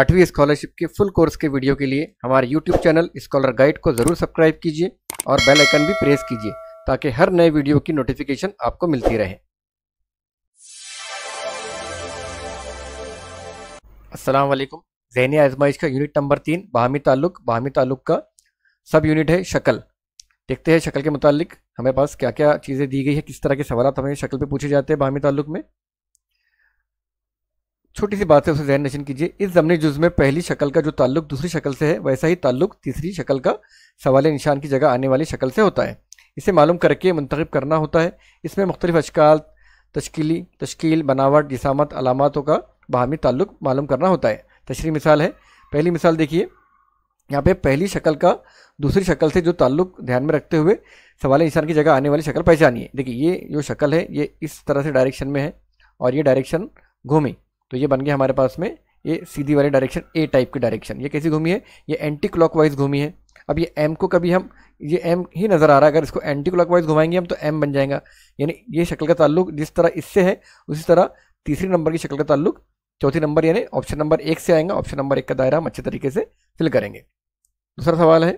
आठवीं स्कॉलरशिप के full course के वीडियो के लिए हमारे यूट्यूब चैनल स्कॉलर गाइड को ज़रूर सब्सक्राइब कीजिए और बेल आइकन भी प्रेस कीजिए ताकि हर नए वीडियो की नोटिफिकेशन आपको मिलती रहे अस्सलाम वालेकुम जहनी आजमाइश का यूनिट नंबर तीन बाहमी ताल्लुक बाहमी ताल्लुक का सब यूनिट है शक्ल देखते हैं शक्ल के मुतालिक हमारे पास क्या क्या चीज़ें दी गई है किस तरह के सवाल हमें शक्ल पे पूछे जाते हैं बाहमी ताल्लुक में छोटी सी बात है उसे जहन नशन कीजिए इस जमनी जुज में पहली शक्ल का जो ताल्लुक दूसरी शक्ल से है वैसा ही ताल्लुक तीसरी शक्ल का सवाल निशान की जगह आने वाली शक्ल से होता है इसे मालूम करके मंतखब करना होता है इसमें मुख्तलिफ अशकाल तश्कीली तश्कील बनावट जिसामत अलामतों का बाहमी ताल्लुक मालूम करना होता है तशरी मिसाल है पहली मिसाल देखिए यहाँ पे पहली शक्ल का दूसरी शक्ल से जो ताल्लुक ध्यान में रखते हुए सवाल इंसान की जगह आने वाली शक्ल पहचानिए देखिए ये जो शक्ल है ये इस तरह से डायरेक्शन में है और ये डायरेक्शन घूमी तो ये बन गया हमारे पास में ये सीधी वाली डायरेक्शन ए टाइप की डायरेक्शन ये कैसी घूमी है ये एंटी क्लॉक घूमी है अब ये एम को कभी हम ये एम ही नज़र आ रहा है अगर इसको एंटी क्लॉक घुमाएंगे हम तो एम बन जाएगा यानी ये शक्ल का ताल्लुक जिस तरह इससे है उसी तरह तीसरी नंबर की शक्ल का ताल्लुक चौथी नंबर यानी ऑप्शन नंबर एक से आएगा ऑप्शन नंबर एक का दायरा हम अच्छे तरीके से फिल करेंगे दूसरा सवाल है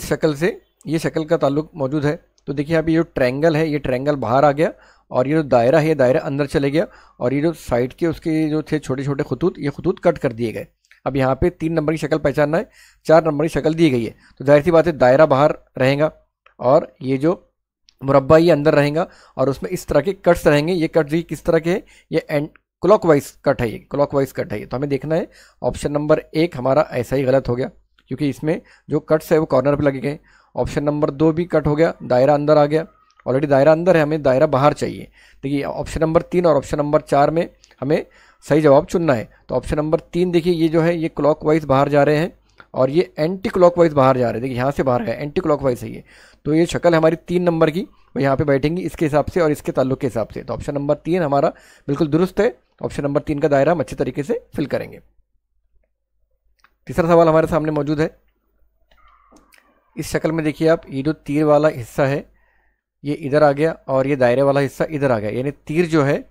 इस शक्ल से ये शक्ल का ताल्लुक मौजूद है तो देखिए अभी जो ट्रैंगल है ये ट्रैंगल बाहर आ गया और ये जो दायरा है ये दायरा अंदर चले गया और ये जो साइड के उसके जो थे छोटे छोटे खतूत ये खतूत कट कर दिए गए अब यहाँ पे तीन नंबर की शक्ल पहचानना है चार नंबर की शक्ल दी गई है तो जाहिर सी बात है दायरा बाहर रहेगा और ये जो मुरबा ये अंदर रहेगा और उसमें इस तरह के कट्स रहेंगे ये कट जी किस तरह के हैं ये एंड वाइज कट है ये वाइज कट है ये तो हमें देखना है ऑप्शन नंबर एक हमारा ऐसा ही गलत हो गया क्योंकि इसमें जो कट्स है वो कॉर्नर पर लगे गए ऑप्शन नंबर दो भी कट हो गया दायरा अंदर आ गया ऑलरेडी दायरा अंदर है हमें दायरा बाहर चाहिए देखिए ऑप्शन नंबर तीन और ऑप्शन नंबर चार में हमें सही जवाब चुनना है तो ऑप्शन नंबर तीन देखिए ये जो है ये क्लॉक बाहर जा रहे हैं और ये एंटी क्लॉक बाहर जा रहे हैं देखिए यहाँ से बाहर है एंटी क्लॉक है ये तो ये शक्ल हमारी तीन नंबर की वो यहाँ पे बैठेंगी इसके हिसाब से और इसके ताल्लुक के हिसाब से तो ऑप्शन नंबर तीन हमारा बिल्कुल दुरुस्त है ऑप्शन नंबर तीन का दायरा हम अच्छे तरीके से फिल करेंगे तीसरा सवाल हमारे सामने मौजूद है इस शक्ल में देखिए आप ये जो तीर वाला हिस्सा है ये इधर आ गया और ये दायरे वाला हिस्सा इधर आ गया यानी तीर जो है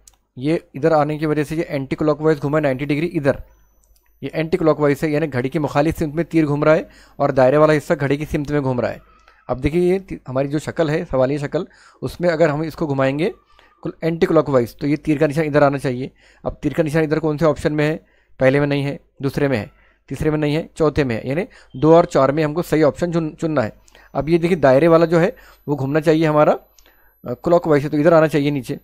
ये इधर आने की वजह से ये एंटी क्लॉकवाइज घूमा 90 डिग्री इधर ये एंटी क्लॉकवाइज है यानी घड़ी की मुखालिफ सिमत में तीर घूम रहा है और दायरे वाला हिस्सा घड़ी की सिमत में घूम रहा है अब देखिए ये हमारी जो शक्ल है सवाली शक्ल उसमें अगर हम इसको घुमाएंगे एंटी वाइज तो ये तीर का निशान इधर आना चाहिए अब तीर का निशान इधर कौन से ऑप्शन में है पहले में नहीं है दूसरे में है तीसरे में नहीं है चौथे में है यानी दो और चार में हमको सही ऑप्शन चुन चुनना है अब ये देखिए दायरे वाला जो है वो घूमना चाहिए हमारा क्लॉक वाइज है तो इधर आना चाहिए नीचे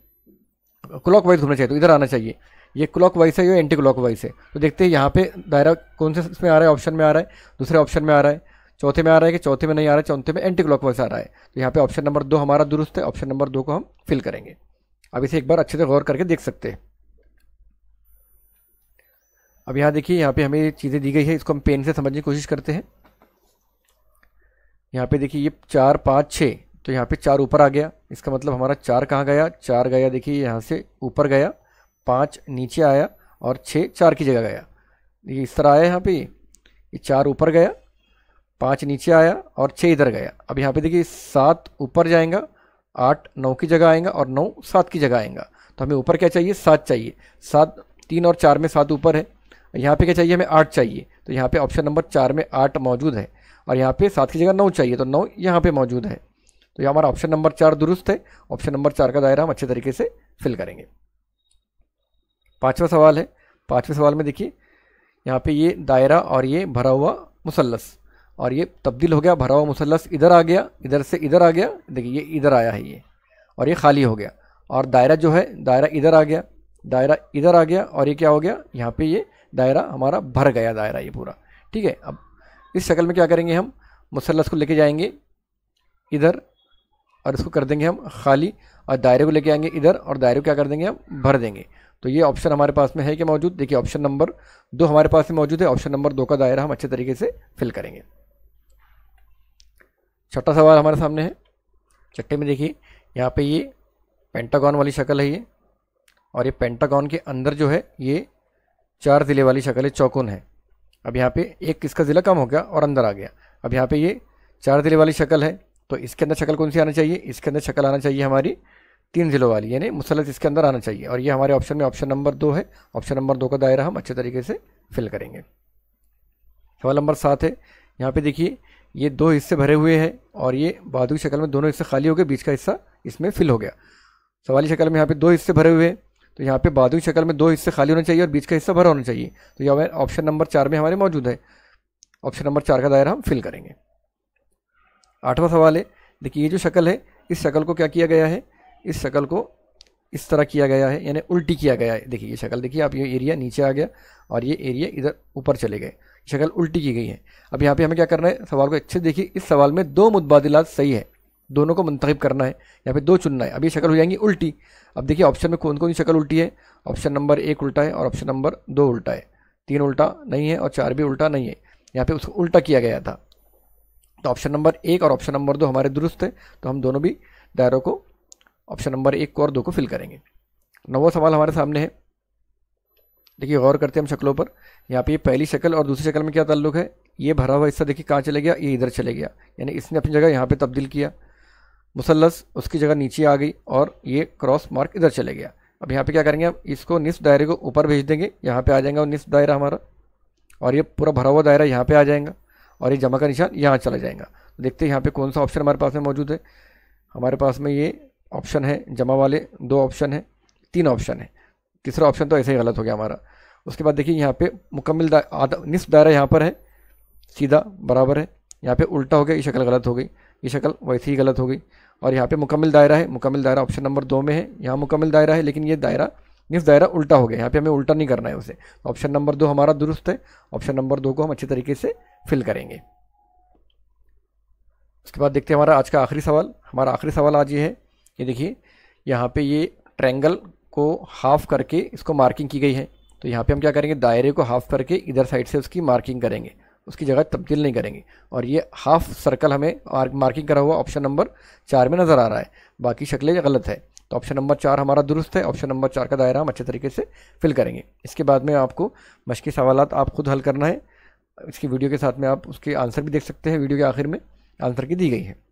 क्लॉक वाइज घूमना चाहिए तो इधर आना चाहिए ये क्लॉक वाइज है या एंटी क्लॉक वाइज है तो देखते हैं यहाँ पे दायरा कौन से इसमें आ रहा है ऑप्शन में आ रहा है दूसरे ऑप्शन में आ रहा है चौथे में आ रहा है कि चौथे में नहीं आ रहा है चौथे में एंटी क्लॉक वाइज आ रहा है तो यहाँ पे ऑप्शन नंबर दो हमारा दुरुस्त है ऑप्शन नंबर दो को हम फिल करेंगे अब इसे एक बार अच्छे से गौर करके देख सकते हैं अब यहाँ देखिए यहाँ पे हमें चीज़ें दी गई है इसको हम पेन से समझने की कोशिश करते हैं यहाँ पे देखिए ये चार पाँच छः तो यहाँ पे चार ऊपर आ गया इसका मतलब हमारा चार कहाँ गया चार गया देखिए यहाँ से ऊपर गया पाँच नीचे आया और छः चार की जगह गया देखिए इस तरह आया यहाँ पे ये चार ऊपर गया पाँच नीचे आया और छः इधर गया अब यहाँ पे देखिए सात ऊपर जाएगा आठ नौ की जगह आएगा और नौ सात की जगह आएगा तो हमें ऊपर क्या चाहिए सात चाहिए सात तीन और चार में सात ऊपर है यहाँ पे क्या चाहिए हमें आठ चाहिए तो यहाँ पे ऑप्शन नंबर चार में आठ मौजूद है और यहाँ पे सात की जगह नौ चाहिए तो नौ यहाँ पे मौजूद है तो ये हमारा ऑप्शन नंबर चार दुरुस्त है ऑप्शन नंबर चार का दायरा हम अच्छे तरीके से फिल करेंगे पाँचवा सवाल है पाँचवें सवाल में देखिए यहाँ पर ये दायरा और ये भरा हुआ मुसलस और ये तब्दील हो गया भरा हुआ मुसलस इधर आ गया इधर से इधर आ गया देखिए ये इधर आया है ये और ये खाली हो गया और दायरा जो है दायरा इधर आ गया दायरा इधर आ गया और ये क्या हो गया यहाँ पे ये दायरा हमारा भर गया दायरा ये पूरा ठीक है अब इस शक्ल में क्या करेंगे हम मुसलस को लेके जाएंगे इधर और इसको कर देंगे हम खाली और दायरे को लेके आएंगे इधर और दायरे को क्या कर देंगे हम भर देंगे तो ये ऑप्शन हमारे पास में है क्या मौजूद देखिए ऑप्शन नंबर दो हमारे पास में मौजूद है ऑप्शन नंबर दो का दायरा हम अच्छे तरीके से फिल करेंगे छठा सवाल हमारे सामने है चट्टे में देखिए यहाँ पे ये पेंटागॉन वाली शक्ल है ये और ये पेंटागॉन के अंदर जो है ये चार ज़िले वाली शक्ल है है अब यहाँ पे एक किसका ज़िला कम हो गया और अंदर आ गया अब यहाँ पे ये चार ज़िले वाली शक्ल है तो इसके अंदर शक्ल कौन सी आना चाहिए इसके अंदर शक्ल आना चाहिए हमारी तीन ज़िलों वाली यानी मुसलत इसके अंदर आना चाहिए और ये हमारे ऑप्शन में ऑप्शन नंबर दो है ऑप्शन नंबर दो का दायरा हम अच्छे तरीके से फिल करेंगे सवाल नंबर सात है यहाँ पर देखिए ये दो हिस्से भरे हुए हैं और ये बादू शक्ल में दोनों हिस्से खाली हो गए बीच का हिस्सा इसमें फिल हो गया सवाली शक्ल में यहाँ पर दो हिस्से भरे हुए हैं तो यहाँ पे बादू शक्ल में दो हिस्से खाली होने चाहिए और बीच का हिस्सा भरा होना चाहिए तो यह ऑप्शन नंबर चार में हमारे मौजूद है ऑप्शन नंबर चार का दायरा हम फिल करेंगे आठवां सवाल है देखिए ये जो शक्ल है इस शक्ल को क्या किया गया है इस शक्ल को इस तरह किया गया है यानी उल्टी किया गया है देखिए ये शक्ल देखिए आप ये एरिया नीचे आ गया और ये एरिया इधर ऊपर चले गए शक्ल उल्टी की गई है अब यहाँ पे हमें क्या करना है सवाल को अच्छे देखिए इस सवाल में दो मुतबादलात सही है दोनों को मंतखब करना है या फिर दो चुनना है अब ये शक्ल हो जाएंगी उल्टी अब देखिए ऑप्शन में कौन कौन सी शक्ल उल्टी है ऑप्शन नंबर एक उल्टा है और ऑप्शन नंबर दो उल्टा है तीन उल्टा नहीं है और चार भी उल्टा नहीं है यहाँ पे उसको उल्टा किया गया था तो ऑप्शन नंबर एक और ऑप्शन नंबर दो हमारे दुरुस्त है तो हम दोनों भी दायरों को ऑप्शन नंबर एक को और दो को फिल करेंगे नवा सवाल हमारे सामने है देखिए गौर करते हैं हम शक्लों पर यहाँ पे पहली शक्ल और दूसरी शक्ल में क्या ताल्लुक है ये भरा हुआ हिस्सा देखिए कहाँ चले गया ये इधर चले गया यानी इसने अपनी जगह यहाँ पे तब्दील किया मुसलस उसकी जगह नीचे आ गई और ये क्रॉस मार्क इधर चले गया अब यहाँ पे क्या करेंगे अब इसको निस दायरे को ऊपर भेज देंगे यहाँ पे आ जाएगा निस दायरा हमारा और ये पूरा भरा हुआ दायरा यहाँ पे आ जाएगा और ये जमा का निशान यहाँ चला जाएगा तो देखते हैं यहाँ पे कौन सा ऑप्शन हमारे पास में मौजूद है हमारे पास में ये ऑप्शन है जमा वाले दो ऑप्शन है तीन ऑप्शन है तीसरा ऑप्शन तो ऐसे ही गलत हो गया हमारा उसके बाद देखिए यहाँ पर मुकम्मल दा, निस दायरा यहाँ पर है सीधा बराबर है यहाँ पे उल्टा हो गया ये शक्ल गलत हो गई ये शक्ल वैसे ही गलत हो गई और यहाँ पे मुकम्मल दायरा है मुकम्मल दायरा ऑप्शन नंबर दो में है यहाँ मुकम्मल दायरा है लेकिन ये दायरा मीन्स दायरा उल्टा हो गया यहाँ पे हमें उल्टा नहीं करना है उसे ऑप्शन तो नंबर दो हमारा दुरुस्त है ऑप्शन नंबर दो को हम अच्छे तरीके से फिल करेंगे उसके बाद देखते हैं हमारा आज का आखिरी सवाल हमारा आखिरी सवाल आज ये है ये देखिए यहाँ पर ये ट्रैंगल को हाफ करके इसको मार्किंग की गई है तो यहाँ पे हम क्या करेंगे दायरे को हाफ करके इधर साइड से उसकी मार्किंग करेंगे उसकी जगह तब्दील नहीं करेंगे और ये हाफ सर्कल हमें मार्किंग करा हुआ ऑप्शन नंबर चार में नज़र आ रहा है बाकी शक्लें गलत है तो ऑप्शन नंबर चार हमारा दुरुस्त है ऑप्शन नंबर चार का दायरा हम अच्छे तरीके से फिल करेंगे इसके बाद में आपको मशक़ी सवाल आप खुद हल करना है इसकी वीडियो के साथ में आप उसके आंसर भी देख सकते हैं वीडियो के आखिर में आंसर की दी गई है